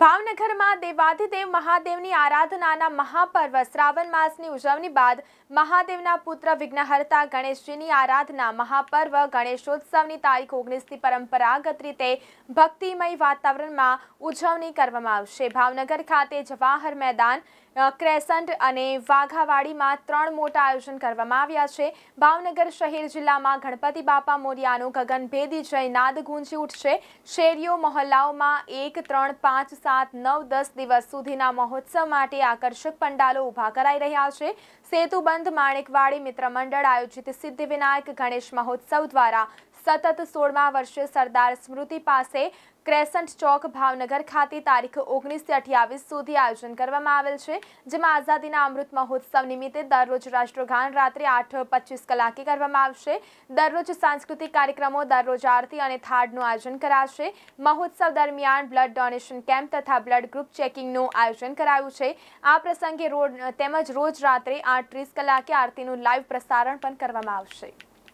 ભાવનગરમાં દેવાધિદેવ મહાદેવની આરાધનાના મહાપર્વ શ્રાવણ માસની ઉજવણી બાદ મહાદેવના પુત્ર વિઘ્નહર્તા ગણેશજીની આરાધના મહાપર્વ ગણેશોત્સવની તારીખ ઓગણીસથી પરંપરાગત રીતે ભક્તિમય વાતાવરણમાં ઉજવણી કરવામાં આવશે ભાવનગર ખાતે જવાહર મેદાન ક્રેસન્ટ અને વાઘાવાડીમાં ત્રણ મોટા આયોજન કરવામાં આવ્યા છે ભાવનગર શહેર જિલ્લામાં ગણપતિ બાપા મોરિયાનું ગગનભેદી જય નાદ ગુંજી ઉઠશે શેરીઓ મહોલ્લાઓમાં એક ત્રણ પાંચ સાત નવ દસ દિવસ સુધીના મહોત્સવ માટે આકર્ષક પંડાલો ઉભા કરાઈ રહ્યા છે સેતુબંધ માણેકવાડી મિત્ર મંડળ આયોજિત સિદ્ધિવિનાયક ગણેશ મહોત્સવ દ્વારા સતત સોળમા વર્ષે સરદાર સ્મૃતિ પાસે ક્રેસન્ટ ચોક ભાવનગર ખાતે તારીખ ઓગણીસથી અઠ્યાવીસ સુધી આયોજન કરવામાં આવેલ છે જેમાં આઝાદીના અમૃત મહોત્સવ નિમિત્તે દરરોજ રાષ્ટ્રગાન રાત્રે આઠ પચીસ કલાકે કરવામાં આવશે દરરોજ સાંસ્કૃતિક કાર્યક્રમો દરરોજ આરતી અને થાળનું આયોજન કરાશે મહોત્સવ દરમિયાન બ્લડ ડોનેશન કેમ્પ તથા બ્લડ ગ્રુપ ચેકિંગનું આયોજન કરાયું છે આ પ્રસંગે રોડ તેમજ રોજ રાત્રે આઠ ત્રીસ કલાકે આરતીનું લાઈવ પ્રસારણ પણ કરવામાં આવશે